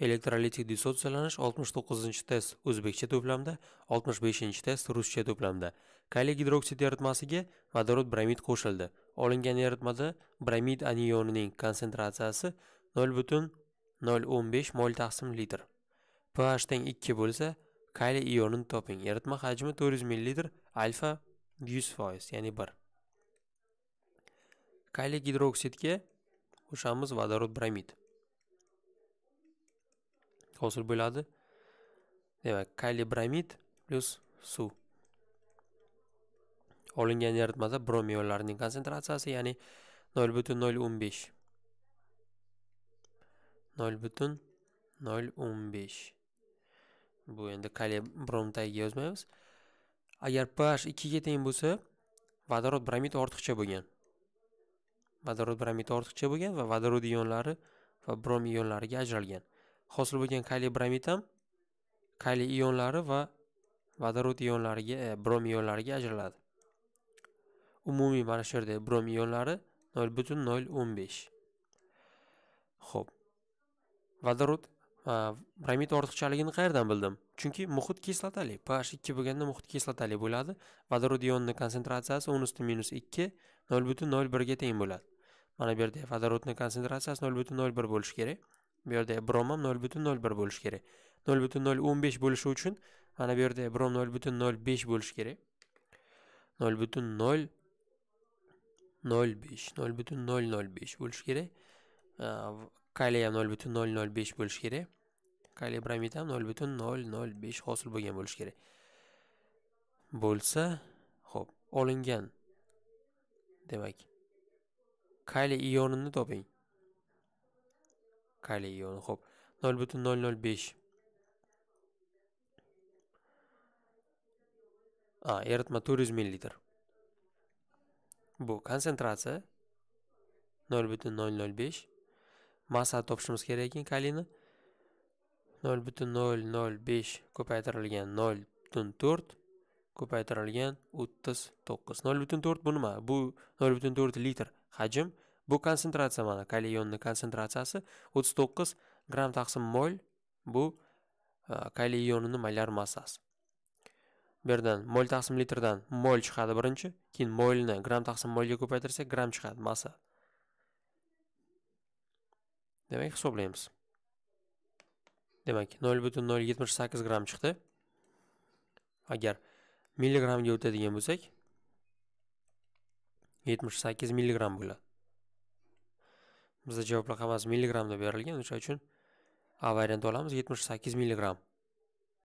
elektrolitik dissotsialanish 69 test o'zbekcha to'plamda 65 test ruscha to'plamda kaliy gidroksid eritmasiga vodorod bromid qo'shildi olingan eritmada bromid anionining konsentratsiyasi 0.015 mol taqsim litr ph teng 2 bo'lsa kaliy ionini toping eritma hajmi 400 ml alfa 100% ya'ni 1 kaliy gidroksidga qo'shamiz vodorod bromid hozir bo'ladi demak kalibramid plyus suv olingan eritmada brom ionlarining konsentratsiyasi ya'ni nol butun nol o'n besh nol butun nol o'n besh bu endi kaliy brom tagiga yozmaymiz agar ph ikkiga teng bo'lsa vodorod bromid ortiqcha bo'lgan vodorod bromid ortiqcha bo'lgan va vodorod ionlari va brom ionlariga ajralgan hosil bo'lgan kaliy ham kaliy ionlari va vodorod ionlariga e, brom ionlariga ajraladi umumiy mana shu yerda brom ionlari nol butun nol o'n besh ho'p vodorod e, bromid ortiqchaligini qayerdan bildim chunki muhit kislotali ph ikki bo'lganda muhit kislotali bo'ladi vodorod ionni konsentratsiyasi o'n usti minus ikki nol butun nol birga teng bo'ladi mana bu yerda vodorodni konsentratsiyasi nol butun nol bir bo'lishi kerak bu yerda brom ham nol butun nol bir bo'lishi kerak nol butun nol o'n besh bo'lishi uchun mana bu yerda brom nol butun nol besh bo'lishi kerak nol butun nol nol besh nol butun nol nol besh bo'lishi kerak kaliy ham nol butun nol nol besh bo'lishi kerak kaliy bromid ham nol butun nol nol besh hosil bo'lgan bo'lishi kerak bo'lsa ho'p olingan demak kaliy ionini toping калий ион. Хоп. 0.005 А, eritma 400 миллилитр. Бу, концентрация. 0.005 Масса от kerak ekan калина. 0.005 ko'paytirilgan 0.4 ko'paytirilgan 39. 0.4 0,004. Бу, 0,004 0.4 Хаджим. hajm bu konsentratsiya mana kaliyonni konsentratsiyasi o'ttiz to'qqiz taqsim mol bu e, kaliy molyar massasi bu yerdan mol taqsim litrdan mol chiqadi birinchi keyin molni gram taqsim molga ko'paytirsak gram chiqadi massa demak hisoblaymiz demak nol butun nol yetmish sakkiz chiqdi agar milligramga o'tadigan bo'lsak yetmish sakkiz bo'ladi bizda javoblar hammasi milligramda berilgan o'sha uchun a variantni olamiz yetmish sakkiz milligram